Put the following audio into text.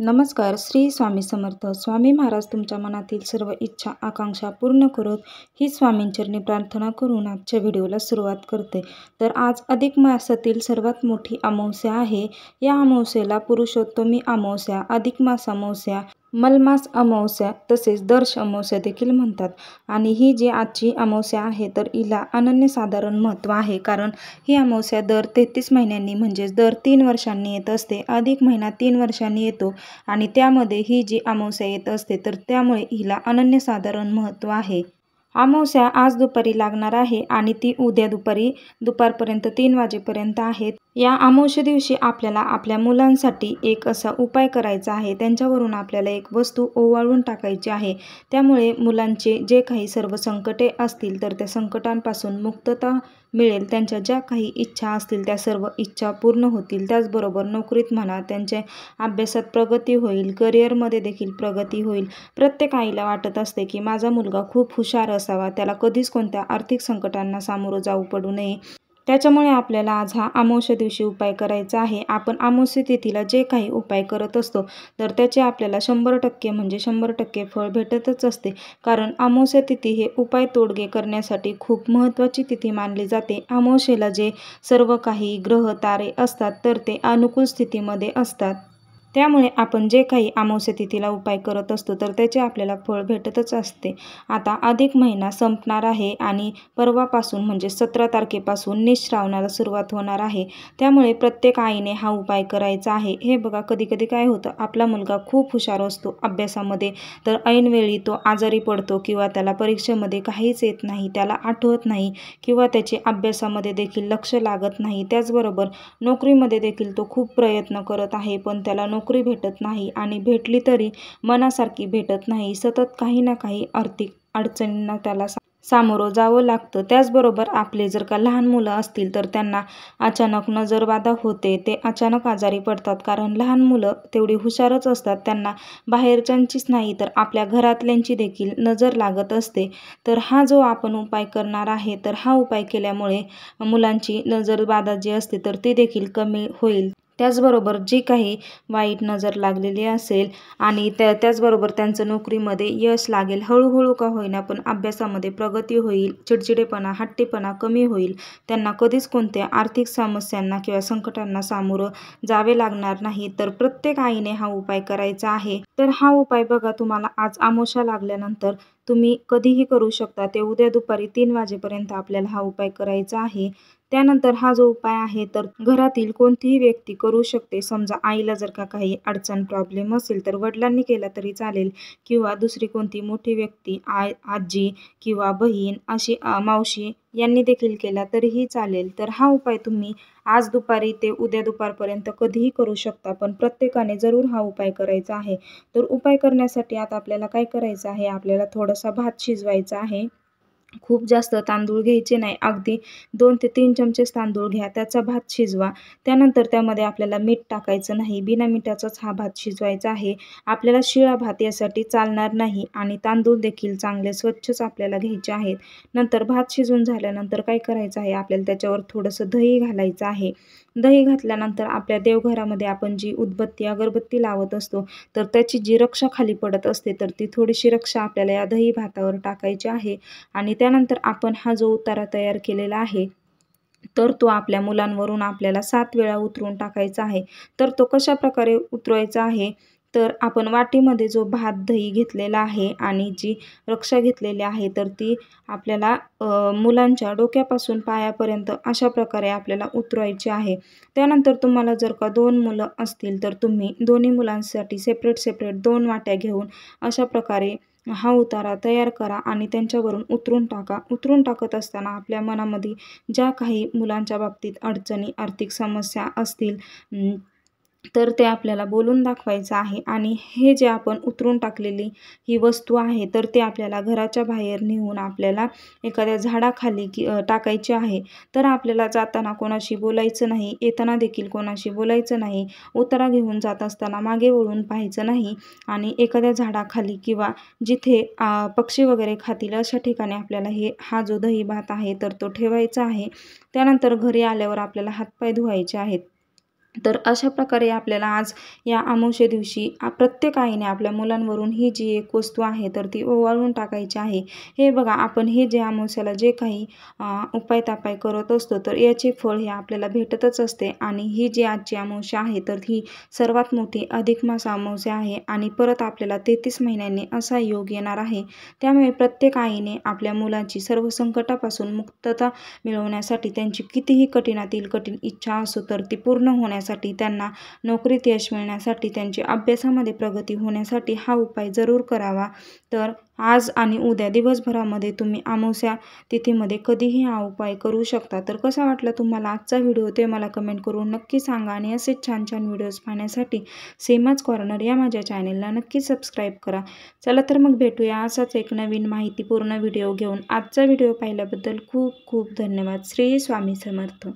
नमस्कार श्री स्वामी समर्थ स्वामी महाराज तुमच्या मनातील सर्व इच्छा आकांक्षा पूर्ण करत ही स्वामींचरणी प्रार्थना करून आजच्या व्हिडिओला सुरुवात करते तर आज अधिक मासातील सर्वात मोठी अमावस्या आहे या अमावस्येला पुरुषोत्तमी अमावस्या अधिक मास अमावस्या मलमास अमावस्या तसेच दर्श अमावस्या देखील म्हणतात आणि ही जी आजची अमावस्या आहे तर हिला अनन्यसाधारण महत्त्व आहे कारण ही अमावस्या दर तेहतीस महिन्यांनी म्हणजेच दर तीन वर्षांनी येत असते अधिक महिना तीन वर्षांनी येतो आणि त्यामध्ये ही जी अमावस्या येत असते तर त्यामुळे हिला अनन्यसाधारण महत्त्व आहे अमावस्या आज दुपारी लागणार आहे आणि ती उद्या दुपारी दुपारपर्यंत तीन वाजेपर्यंत आहेत या अमावश्य दिवशी आपल्याला आपल्या मुलांसाठी एक असा उपाय करायचा आहे त्यांच्यावरून आपल्याला एक वस्तू ओवाळून टाकायची आहे त्यामुळे मुलांचे जे काही सर्व संकटे असतील तर त्या संकटांपासून मुक्तता मिळेल त्यांच्या ज्या काही इच्छा असतील त्या सर्व इच्छा पूर्ण होतील त्याचबरोबर नोकरीत म्हणा त्यांच्या अभ्यासात प्रगती होईल करिअरमध्ये देखील प्रगती होईल प्रत्येक आईला वाटत असते की माझा मुलगा खूप हुशार असावा त्याला कधीच कोणत्या आर्थिक संकटांना सामोरं जाऊ पडू नये त्याच्यामुळे आपल्याला आज हा अमावस्या दिवशी उपाय करायचा आहे आपण अमावस्या तिथीला जे काही उपाय करत असतो तर त्याचे आपल्याला शंभर टक्के म्हणजे शंभर टक्के फळ भेटतच असते कारण अमावस्या तिथी हे उपाय तोडगे करण्यासाठी खूप महत्त्वाची तिथी मानली जाते अमावस्येला जे सर्व काही ग्रह तारे असतात तर ते अनुकूल स्थितीमध्ये असतात त्यामुळे आपण जे काही अमावस्या तिथीला उपाय करत असतो तर त्याचे आपल्याला फळ भेटतच असते आता अधिक महिना संपणार आहे आणि परवापासून म्हणजे सतरा तारखेपासून निश्रावणाला सुरुवात होणार आहे त्यामुळे प्रत्येक आईने हा उपाय करायचा आहे हे बघा कधीकधी काय होतं आपला मुलगा खूप हुशार असतो अभ्यासामध्ये तर ऐनवेळी तो आजारी पडतो किंवा त्याला परीक्षेमध्ये काहीच येत नाही त्याला आठवत नाही किंवा त्याचे अभ्यासामध्ये देखील लक्ष लागत नाही त्याचबरोबर नोकरीमध्ये देखील तो खूप प्रयत्न करत आहे पण त्याला नोकरी भेटत नाही आणि भेटली तरी मनासारखी भेटत नाही सतत काही ना काही आर्थिक अडचणींना त्याला सामोरं जावं लागतं त्याचबरोबर आपले जर का लहान मुलं असतील तर त्यांना अचानक नजरबाधा होते ते अचानक आजारी पडतात कारण लहान मुलं तेवढी हुशारच असतात त्यांना बाहेरच्यांचीच नाही तर आपल्या घरातल्यांची देखील नजर लागत असते तर हा जो आपण उपाय करणार आहे तर हा उपाय केल्यामुळे मुलांची नजरबाधा जी असते तर ती देखील कमी होईल त्याचबरोबर जी काही वाईट नजर लागलेली असेल आणि त्या त्याचबरोबर त्यांचं नोकरीमध्ये यश लागेल हळूहळू का होईना पण अभ्यासामध्ये प्रगती होईल चिडचिडेपणा हट्टीपणा कमी होईल त्यांना कधीच कोणत्या आर्थिक समस्यांना किंवा संकटांना सामोरं जावे लागणार नाही तर प्रत्येक आईने हा उपाय करायचा आहे तर हा उपाय बघा तुम्हाला आज आमोशा लागल्यानंतर तुम्ही कधीही करू शकता ते उद्या दुपारी तीन वाजेपर्यंत आपल्याला हा उपाय करायचा आहे त्यानंतर हा जो उपाय आहे तर घरातील कोणतीही व्यक्ती करू शकते समजा आईला जर का काही अडचण प्रॉब्लेम असेल तर वडिलांनी केला तरी चालेल किंवा दुसरी कोणती मोठी व्यक्ती आय आजी किंवा बहीण अशी मावशी यांनी देखील केला तरीही चालेल तर हा उपाय तुम्ही आज दुपारी ते उद्या दुपारपर्यंत कधीही करू शकता पण प्रत्येकाने जरूर हा उपाय करायचा आहे तर उपाय करण्यासाठी आता आपल्याला काय करायचं आहे आपल्याला थोडासा भात शिजवायचा आहे खूप जास्त तांदूळ घ्यायचे नाही अगदी दोन ते तीन चमचेच तांदूळ घ्या त्याचा भात शिजवा त्यानंतर त्यामध्ये आपल्याला मीठ टाकायचं नाही बिना मिठाचाच हा भात शिजवायचा आहे आपल्याला शिळा भात यासाठी चालणार नाही आणि तांदूळ देखील चांगले स्वच्छच आपल्याला घ्यायचे आहेत नंतर भात शिजून झाल्यानंतर काय करायचं आहे आपल्याला त्याच्यावर थोडंसं दही घालायचं आहे दही घातल्यानंतर आपल्या देवघरामध्ये आपण जी उदबत्ती अगरबत्ती लावत असतो तर त्याची जी रक्षा खाली पडत असते तर ती थोडीशी रक्षा आपल्याला या दही भातावर टाकायची आहे आणि त्या त्यानंतर आपण हा जो उतारा तयार केलेला आहे तर तो आपल्या मुलांवरून आपल्याला सात वेळा उतरून टाकायचा आहे तर तो कशा प्रकारे उतरवायचा आहे तर आपण वाटीमध्ये जो भात दही घेतलेला आहे आणि जी रक्षा घेतलेली आहे तर ती आपल्याला मुलांच्या डोक्यापासून पायापर्यंत अशा प्रकारे आपल्याला उतरवायची आहे त्यानंतर तुम्हाला जर का दोन मुलं असतील तर तुम्ही दोन्ही मुलांसाठी सेपरेट सेपरेट दोन वाट्या घेऊन अशा प्रकारे हा उतारा तयार करा आणि त्यांच्यावरून उतरून टाका उतरून टाकत असताना आपल्या मनामध्ये ज्या काही मुलांच्या बाबतीत अडचणी आर्थिक समस्या असतील तर ते आपल्याला बोलून दाखवायचं आहे आणि हे जे आपण उतरून टाकलेली ही वस्तू आहे तर ते आपल्याला घराच्या बाहेर नेऊन आपल्याला एखाद्या झाडाखाली की टाकायची आहे तर आपल्याला जाताना कोणाशी बोलायचं नाही येताना देखील कोणाशी बोलायचं नाही उतारा घेऊन जात असताना मागे वळून पाहायचं नाही आणि एखाद्या झाडाखाली किंवा जिथे पक्षी वगैरे खातील अशा ठिकाणी आपल्याला हे हा जो दही भात आहे तर तो ठेवायचा आहे त्यानंतर घरी आल्यावर आपल्याला हातपाय धुवायचे आहेत तर अशा प्रकारे आपल्याला आज या अमावश्या दिवशी प्रत्येक आईने आपल्या मुलांवरून ही जी एक वस्तू आहे तर ती ओवाळून टाकायची आहे हे बघा आपण हे जे अमावस्याला जे काही उपाय तापाय करत असतो तर याचे फळ हे आपल्याला भेटतच असते आणि ही जी आजची अमावस्या आहे तर ही सर्वात मोठी अधिक मास अमावस्या आहे आणि परत आपल्याला तेहतीस महिन्यांनी असा योग येणार आहे त्यामुळे प्रत्येक आईने आपल्या मुलांची सर्व संकटापासून मुक्तता मिळवण्यासाठी त्यांची कितीही कठीणातील कठीण इच्छा असो तर ती पूर्ण होण्यास साठी त्यांना नोकरीत यश मिळण्यासाठी त्यांची अभ्यासामध्ये प्रगती होण्यासाठी हा उपाय जरूर करावा तर आज आणि उद्या दिवसभरामध्ये तुम्ही आमोस्या तिथीमध्ये कधीही हा उपाय करू शकता तर कसा वाटला तुम्हाला आजचा व्हिडिओ ते मला कमेंट करून नक्की सांगा आणि असेच छान छान व्हिडिओज पाहण्यासाठी सेमच कॉर्नर या माझ्या चॅनेलला नक्की सबस्क्राईब करा चला तर मग भेटूया असाच एक नवीन माहितीपूर्ण व्हिडिओ घेऊन आजचा व्हिडिओ पाहिल्याबद्दल खूप खूप धन्यवाद श्री स्वामी समर्थ